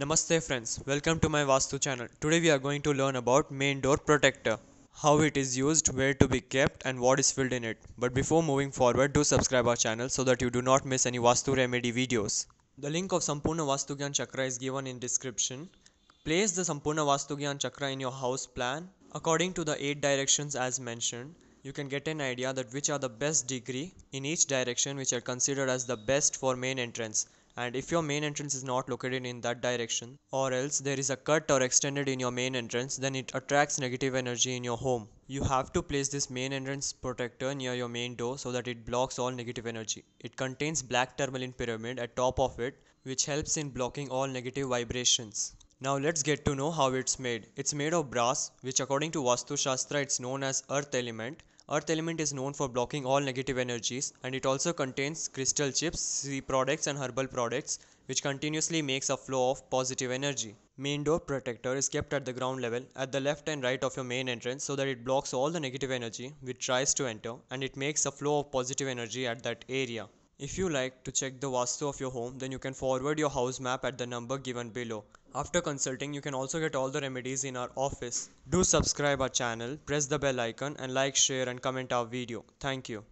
Namaste friends, welcome to my Vastu channel. Today we are going to learn about main door protector, how it is used, where to be kept and what is filled in it. But before moving forward, do subscribe our channel so that you do not miss any Vastu remedy videos. The link of Sampurna Vastu Chakra is given in description. Place the Sampurna Vastu Chakra in your house plan according to the 8 directions as mentioned. You can get an idea that which are the best degree in each direction which are considered as the best for main entrance and if your main entrance is not located in that direction or else there is a cut or extended in your main entrance then it attracts negative energy in your home you have to place this main entrance protector near your main door so that it blocks all negative energy it contains black tourmaline pyramid at top of it which helps in blocking all negative vibrations now let's get to know how it's made. It's made of brass, which according to Vastu Shastra it's known as earth element Earth element is known for blocking all negative energies and it also contains crystal chips, sea products and herbal products which continuously makes a flow of positive energy. Main door protector is kept at the ground level at the left and right of your main entrance so that it blocks all the negative energy which tries to enter and it makes a flow of positive energy at that area. If you like to check the Vastu of your home then you can forward your house map at the number given below. After consulting, you can also get all the remedies in our office. Do subscribe our channel, press the bell icon and like, share and comment our video. Thank you.